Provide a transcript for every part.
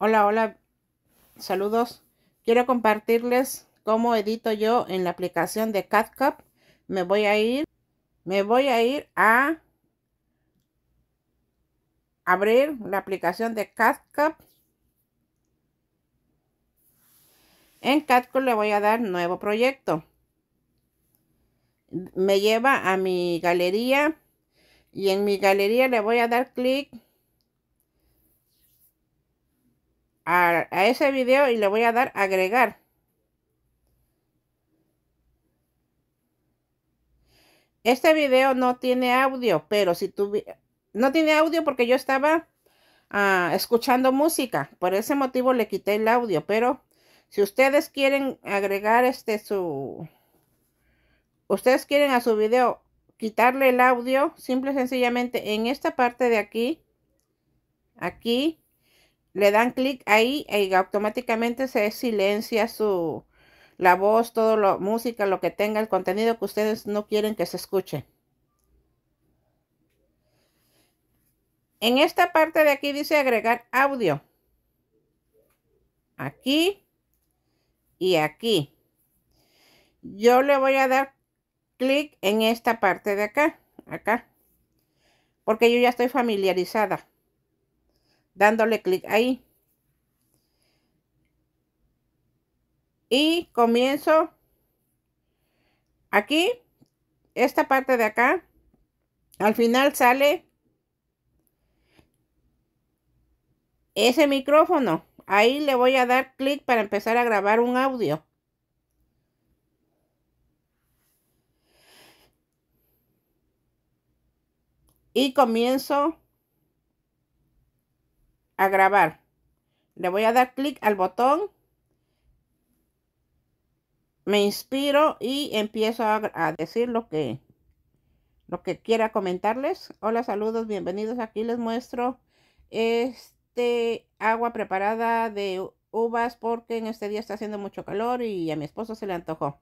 Hola, hola, saludos. Quiero compartirles cómo edito yo en la aplicación de CatCup. Me voy a ir, me voy a ir a abrir la aplicación de CatCup. En CatCup le voy a dar nuevo proyecto. Me lleva a mi galería y en mi galería le voy a dar clic a, ese video y le voy a dar agregar. Este video no tiene audio, pero si tuve... No tiene audio porque yo estaba ah, escuchando música. Por ese motivo le quité el audio, pero si ustedes quieren agregar este su... Ustedes quieren a su video quitarle el audio, simple y sencillamente en esta parte de aquí, aquí, le dan clic ahí e y automáticamente se silencia su la voz, todo lo música, lo que tenga el contenido que ustedes no quieren que se escuche. En esta parte de aquí dice agregar audio. Aquí y aquí. Yo le voy a dar clic en esta parte de acá, acá. Porque yo ya estoy familiarizada dándole clic ahí. Y comienzo aquí, esta parte de acá, al final sale ese micrófono. Ahí le voy a dar clic para empezar a grabar un audio. Y comienzo a grabar. Le voy a dar clic al botón. Me inspiro y empiezo a, decir lo que, lo que quiera comentarles. Hola, saludos, bienvenidos. Aquí les muestro este agua preparada de uvas porque en este día está haciendo mucho calor y a mi esposo se le antojó.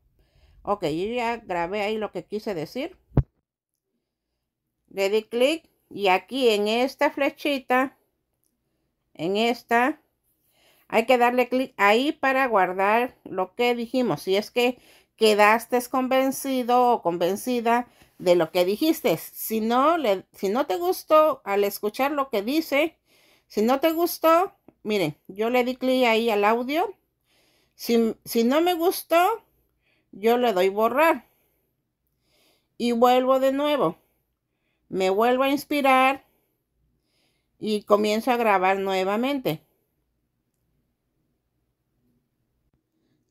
Ok, ya grabé ahí lo que quise decir. Le di clic y aquí en esta flechita en esta hay que darle clic ahí para guardar lo que dijimos. Si es que quedaste convencido o convencida de lo que dijiste. Si no, le, si no te gustó al escuchar lo que dice, si no te gustó, miren, yo le di clic ahí al audio. Si, si no me gustó, yo le doy borrar. Y vuelvo de nuevo. Me vuelvo a inspirar y comienzo a grabar nuevamente.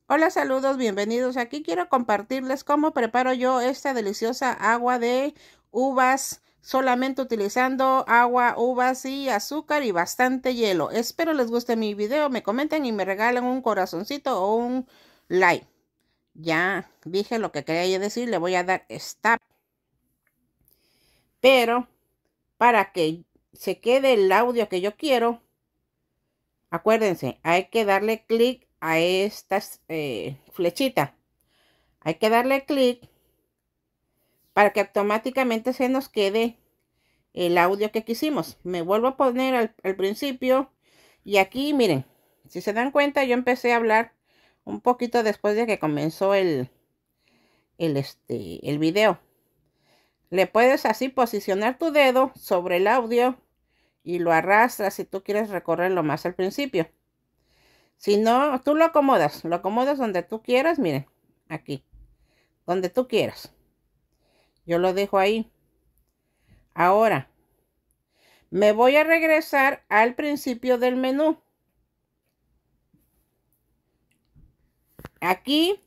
Hola, saludos, bienvenidos. Aquí quiero compartirles cómo preparo yo esta deliciosa agua de uvas solamente utilizando agua, uvas y azúcar y bastante hielo. Espero les guste mi video, me comenten y me regalen un corazoncito o un like. Ya dije lo que quería decir, le voy a dar stop. Pero para que se quede el audio que yo quiero, acuérdense, hay que darle clic a esta eh, flechita. Hay que darle clic para que automáticamente se nos quede el audio que quisimos. Me vuelvo a poner al, al principio y aquí miren, si se dan cuenta yo empecé a hablar un poquito después de que comenzó el, el, este, el video. Le puedes así posicionar tu dedo sobre el audio y lo arrastras si tú quieres recorrerlo más al principio. Si no, tú lo acomodas, lo acomodas donde tú quieras, miren, aquí, donde tú quieras. Yo lo dejo ahí. Ahora, me voy a regresar al principio del menú. Aquí,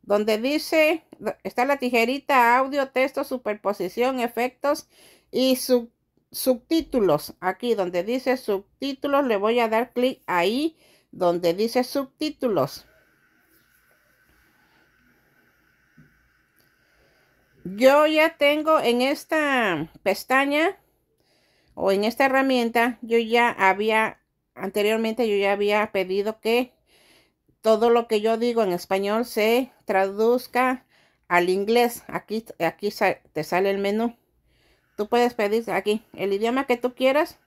donde dice, está la tijerita, audio, texto, superposición, efectos y su subtítulos, aquí donde dice subtítulos, le voy a dar clic ahí donde dice subtítulos. Yo ya tengo en esta pestaña o en esta herramienta, yo ya había, anteriormente yo ya había pedido que todo lo que yo digo en español se traduzca al inglés. Aquí, aquí te sale el menú. Tú puedes pedir aquí el idioma que tú quieras.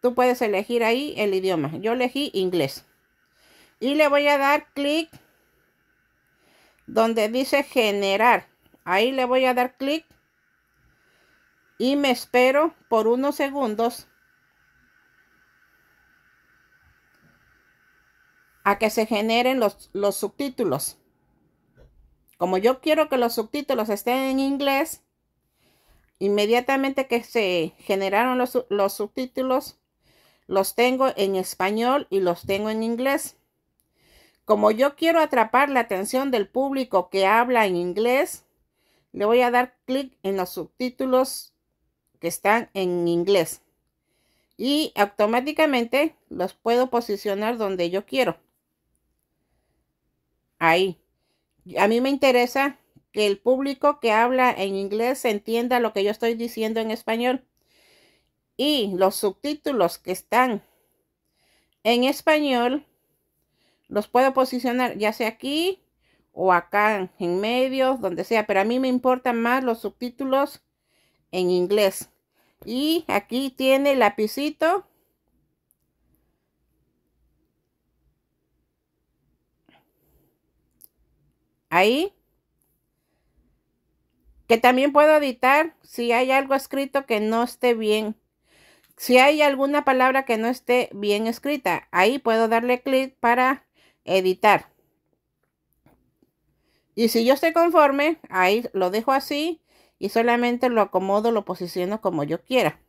Tú puedes elegir ahí el idioma. Yo elegí inglés. Y le voy a dar clic donde dice generar. Ahí le voy a dar clic. Y me espero por unos segundos. A que se generen los, los subtítulos. Como yo quiero que los subtítulos estén en inglés, inmediatamente que se generaron los, subtítulos, los tengo en español y los tengo en inglés. Como yo quiero atrapar la atención del público que habla en inglés, le voy a dar clic en los subtítulos que están en inglés. Y automáticamente los puedo posicionar donde yo quiero. Ahí. A mí me interesa que el público que habla en inglés entienda lo que yo estoy diciendo en español. Y los subtítulos que están en español los puedo posicionar ya sea aquí o acá en medio, donde sea, pero a mí me importan más los subtítulos en inglés. Y aquí tiene lapicito. Ahí que también puedo editar si hay algo escrito que no esté bien. Si hay alguna palabra que no esté bien escrita, ahí puedo darle clic para editar. Y si yo estoy conforme, ahí lo dejo así y solamente lo acomodo, lo posiciono como yo quiera.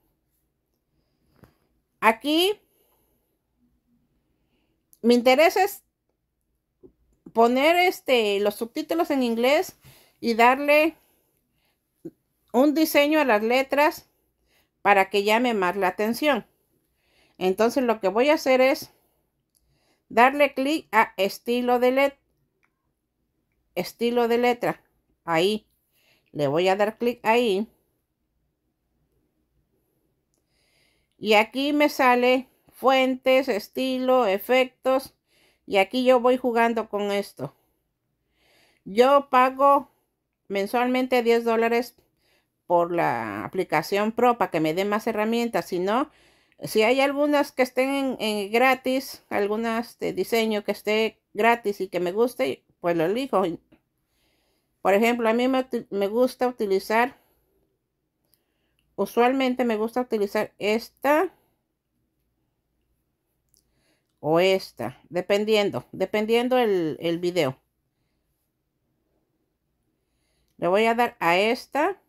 Aquí Me interesa poner este, los subtítulos en inglés y darle un diseño a las letras para que llame más la atención. Entonces lo que voy a hacer es darle clic a estilo de letra. Estilo de letra. Ahí. Le voy a dar clic ahí. Y aquí me sale fuentes, estilo, efectos. Y aquí yo voy jugando con esto. Yo pago mensualmente 10 dólares por la aplicación Pro para que me dé más herramientas. Si no, si hay algunas que estén en, gratis, algunas de diseño que esté gratis y que me guste, pues lo elijo. Por ejemplo, a mí me, gusta utilizar, usualmente me gusta utilizar esta o esta, dependiendo, dependiendo el, el video. Le voy a dar a esta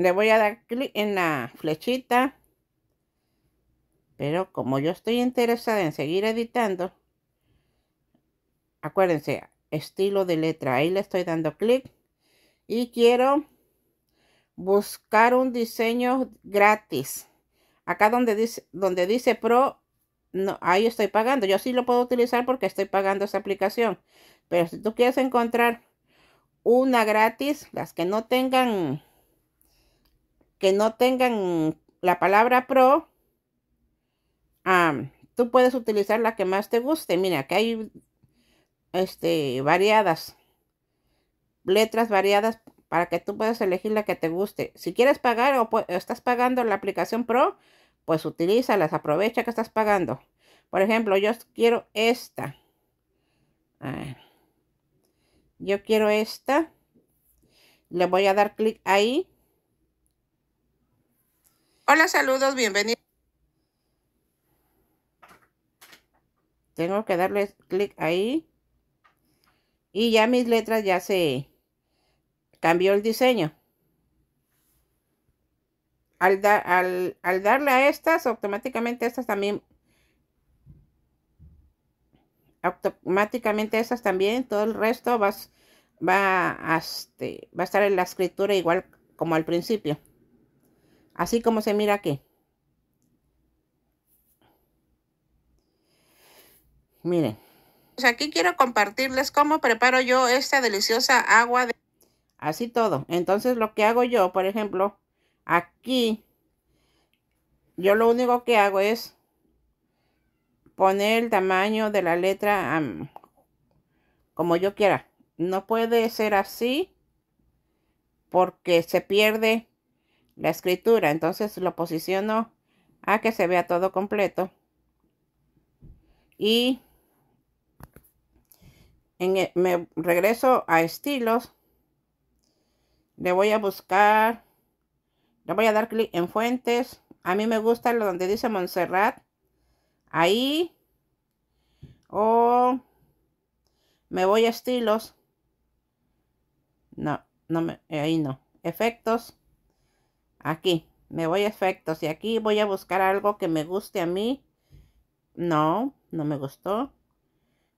le voy a dar clic en la flechita. Pero como yo estoy interesada en seguir editando, acuérdense, estilo de letra, ahí le estoy dando clic. Y quiero buscar un diseño gratis. Acá donde dice, donde dice Pro, no, ahí estoy pagando. Yo sí lo puedo utilizar porque estoy pagando esa aplicación. Pero si tú quieres encontrar una gratis, las que no tengan que no tengan la palabra pro, tú puedes utilizar la que más te guste. Mira, que hay este, variadas, letras variadas para que tú puedas elegir la que te guste. Si quieres pagar o, estás pagando la aplicación pro, pues utilízalas, aprovecha que estás pagando. Por ejemplo, yo quiero esta. yo quiero esta. Le voy a dar clic ahí. Hola, saludos, bienvenidos. Tengo que darle clic ahí. Y ya mis letras ya se cambió el diseño. Al, darle a estas, automáticamente estas también automáticamente estas también, todo el resto vas, va, este, va a estar en la escritura igual como al principio. Así como se mira aquí. Miren. aquí quiero compartirles cómo preparo yo esta deliciosa agua de... Así todo. Entonces lo que hago yo, por ejemplo, aquí, yo lo único que hago es poner el tamaño de la letra como yo quiera. No puede ser así porque se pierde la escritura. Entonces lo posiciono a que se vea todo completo. Y en e, me regreso a estilos. Le voy a buscar. Le voy a dar clic en fuentes. A mí me gusta lo donde dice Montserrat. Ahí. O me voy a estilos. No, no me, ahí no. Efectos. Aquí, me voy a efectos y aquí voy a buscar algo que me guste a mí. No, no me gustó.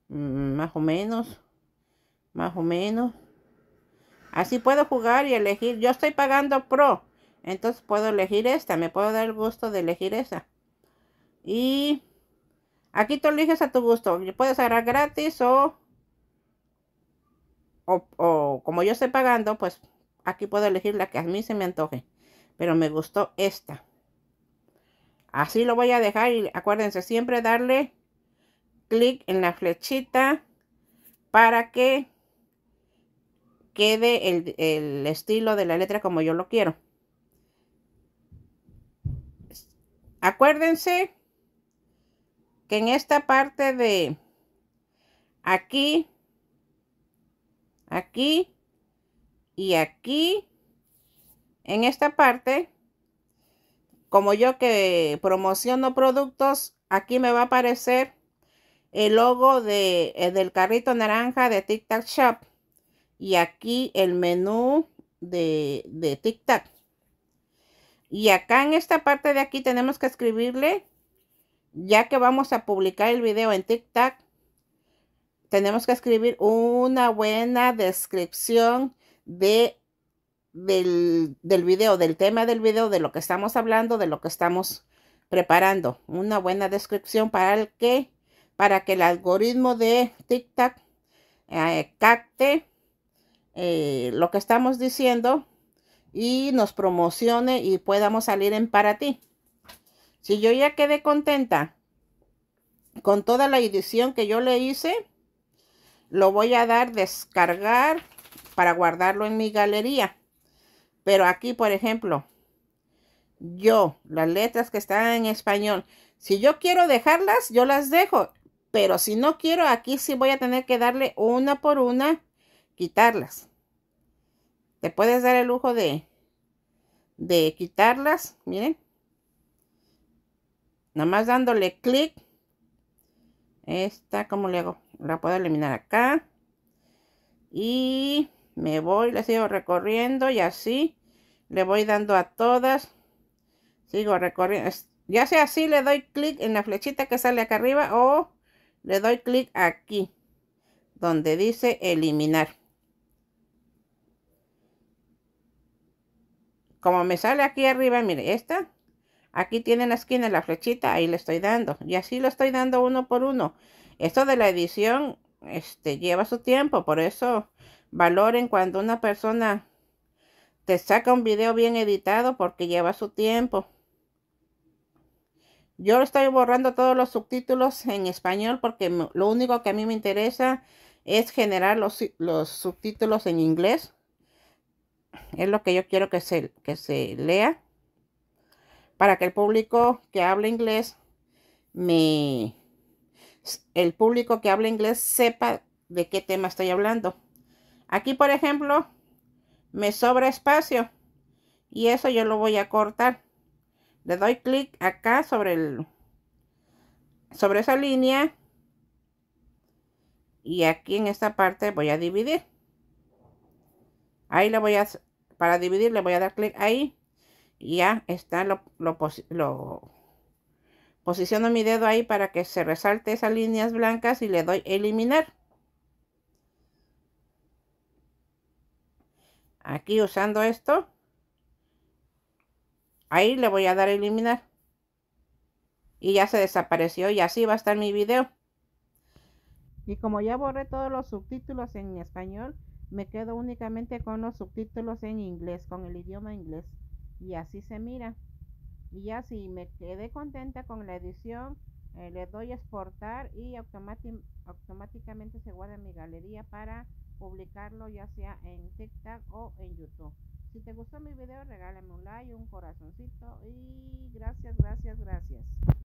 Mm, más o menos. Más o menos. Así puedo jugar y elegir. Yo estoy pagando pro. Entonces puedo elegir esta. Me puedo dar el gusto de elegir esa. Y aquí tú eliges a tu gusto. Puedes agarrar gratis o, o como yo estoy pagando, pues aquí puedo elegir la que a mí se me antoje pero me gustó esta. Así lo voy a dejar y acuérdense siempre darle clic en la flechita para que quede el, el estilo de la letra como yo lo quiero. Acuérdense que en esta parte de aquí, aquí y aquí en esta parte, como yo que promociono productos, aquí me va a aparecer el logo de, eh, del carrito naranja de Tic Tac Shop. Y aquí el menú de, de Tic Tac. Y acá en esta parte de aquí tenemos que escribirle, ya que vamos a publicar el video en Tic Tac, tenemos que escribir una buena descripción de del, del video, del tema del video, de lo que estamos hablando, de lo que estamos preparando. Una buena descripción para el que, para que el algoritmo de Tic Tac eh, capte eh, lo que estamos diciendo y nos promocione y podamos salir en para ti. Si yo ya quedé contenta con toda la edición que yo le hice, lo voy a dar descargar para guardarlo en mi galería. Pero aquí, por ejemplo, yo, las letras que están en español, si yo quiero dejarlas, yo las dejo. Pero si no quiero, aquí sí voy a tener que darle una por una, quitarlas. Te puedes dar el lujo de, de quitarlas, miren. Nada más dándole clic. Esta, ¿cómo le hago? La puedo eliminar acá. Y me voy, le sigo recorriendo y así le voy dando a todas. Sigo recorriendo. Ya sea así, le doy clic en la flechita que sale acá arriba o le doy clic aquí, donde dice eliminar. Como me sale aquí arriba, mire, esta, aquí tiene la esquina la flechita, ahí le estoy dando. Y así lo estoy dando uno por uno. Esto de la edición, este, lleva su tiempo, por eso Valoren cuando una persona te saca un video bien editado porque lleva su tiempo. Yo estoy borrando todos los subtítulos en español porque lo único que a mí me interesa es generar los, subtítulos en inglés. Es lo que yo quiero que se, que se lea para que el público que habla inglés me el público que habla inglés sepa de qué tema estoy hablando. Aquí, por ejemplo, me sobra espacio y eso yo lo voy a cortar. Le doy clic acá sobre sobre esa línea y aquí en esta parte voy a dividir. Ahí le voy a para dividir le voy a dar clic ahí y ya está lo, lo posiciono mi dedo ahí para que se resalte esas líneas blancas y le doy eliminar. aquí usando esto ahí le voy a dar a eliminar y ya se desapareció y así va a estar mi video y como ya borré todos los subtítulos en español me quedo únicamente con los subtítulos en inglés con el idioma inglés y así se mira y así me quedé contenta con la edición eh, le doy a exportar y automáticamente se guarda en mi galería para publicarlo ya sea en TikTok o en YouTube. Si te gustó mi video, regálame un like, un corazoncito y gracias, gracias, gracias.